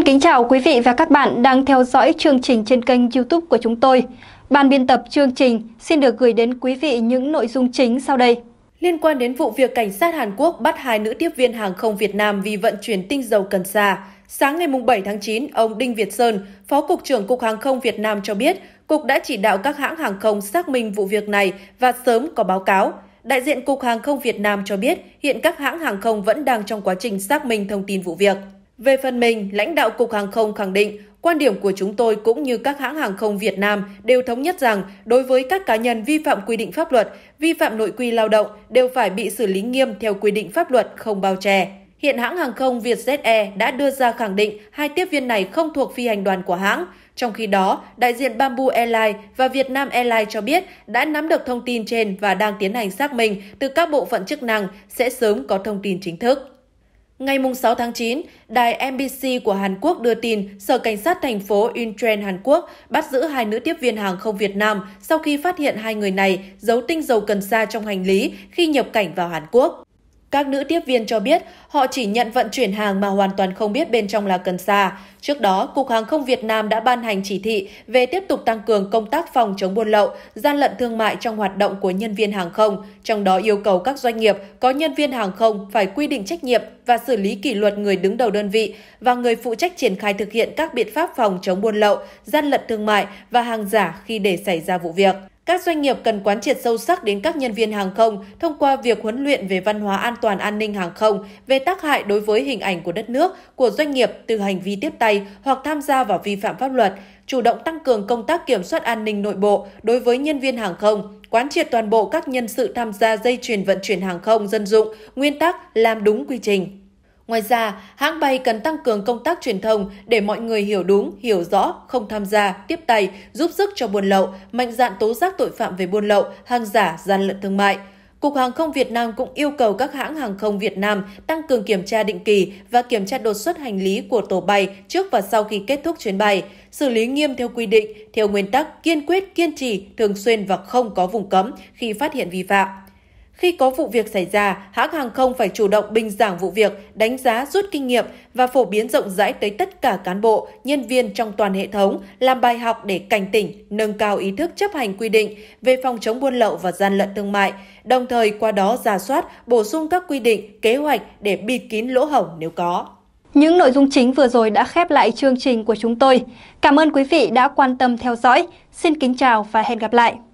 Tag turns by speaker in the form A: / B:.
A: Xin kính chào quý vị và các bạn đang theo dõi chương trình trên kênh YouTube của chúng tôi. Ban biên tập chương trình xin được gửi đến quý vị những nội dung chính sau đây. Liên quan đến vụ việc cảnh sát Hàn Quốc
B: bắt hai nữ tiếp viên hàng không Việt Nam vì vận chuyển tinh dầu cần sa, sáng ngày 7 tháng 9, ông Đinh Việt Sơn, Phó Cục trưởng Cục Hàng không Việt Nam cho biết, Cục đã chỉ đạo các hãng hàng không xác minh vụ việc này và sớm có báo cáo. Đại diện Cục Hàng không Việt Nam cho biết, hiện các hãng hàng không vẫn đang trong quá trình xác minh thông tin vụ việc. Về phần mình, lãnh đạo Cục Hàng không khẳng định, quan điểm của chúng tôi cũng như các hãng hàng không Việt Nam đều thống nhất rằng đối với các cá nhân vi phạm quy định pháp luật, vi phạm nội quy lao động đều phải bị xử lý nghiêm theo quy định pháp luật không bao che. Hiện hãng hàng không Vietjet Air đã đưa ra khẳng định hai tiếp viên này không thuộc phi hành đoàn của hãng. Trong khi đó, đại diện Bamboo Airlines và Vietnam Airlines cho biết đã nắm được thông tin trên và đang tiến hành xác minh từ các bộ phận chức năng sẽ sớm có thông tin chính thức. Ngày 6 tháng 9, đài MBC của Hàn Quốc đưa tin Sở Cảnh sát thành phố Incheon, Hàn Quốc bắt giữ hai nữ tiếp viên hàng không Việt Nam sau khi phát hiện hai người này giấu tinh dầu cần sa trong hành lý khi nhập cảnh vào Hàn Quốc. Các nữ tiếp viên cho biết họ chỉ nhận vận chuyển hàng mà hoàn toàn không biết bên trong là cần sa. Trước đó, Cục Hàng không Việt Nam đã ban hành chỉ thị về tiếp tục tăng cường công tác phòng chống buôn lậu, gian lận thương mại trong hoạt động của nhân viên hàng không, trong đó yêu cầu các doanh nghiệp có nhân viên hàng không phải quy định trách nhiệm và xử lý kỷ luật người đứng đầu đơn vị và người phụ trách triển khai thực hiện các biện pháp phòng chống buôn lậu, gian lận thương mại và hàng giả khi để xảy ra vụ việc. Các doanh nghiệp cần quán triệt sâu sắc đến các nhân viên hàng không thông qua việc huấn luyện về văn hóa an toàn an ninh hàng không, về tác hại đối với hình ảnh của đất nước, của doanh nghiệp từ hành vi tiếp tay hoặc tham gia vào vi phạm pháp luật, chủ động tăng cường công tác kiểm soát an ninh nội bộ đối với nhân viên hàng không, quán triệt toàn bộ các nhân sự tham gia dây chuyền vận chuyển hàng không dân dụng, nguyên tắc làm đúng quy trình. Ngoài ra, hãng bay cần tăng cường công tác truyền thông để mọi người hiểu đúng, hiểu rõ, không tham gia, tiếp tay, giúp sức cho buôn lậu, mạnh dạn tố giác tội phạm về buôn lậu, hàng giả, gian lận thương mại. Cục Hàng không Việt Nam cũng yêu cầu các hãng hàng không Việt Nam tăng cường kiểm tra định kỳ và kiểm tra đột xuất hành lý của tổ bay trước và sau khi kết thúc chuyến bay, xử lý nghiêm theo quy định, theo nguyên tắc kiên quyết, kiên trì, thường xuyên và không có vùng cấm khi phát hiện vi phạm. Khi có vụ việc xảy ra, hãng hàng không phải chủ động bình giảng vụ việc, đánh giá rút kinh nghiệm và phổ biến rộng rãi tới tất cả cán bộ, nhân viên trong toàn hệ thống, làm bài học để cảnh tỉnh, nâng cao ý thức chấp hành quy định về phòng chống buôn lậu và gian lận thương mại, đồng thời qua đó ra soát, bổ sung các quy định, kế
A: hoạch để bịt
B: kín lỗ hổng nếu có.
A: Những nội dung chính vừa rồi đã khép lại chương trình của chúng tôi. Cảm ơn quý vị đã quan tâm theo dõi. Xin kính chào và hẹn gặp lại.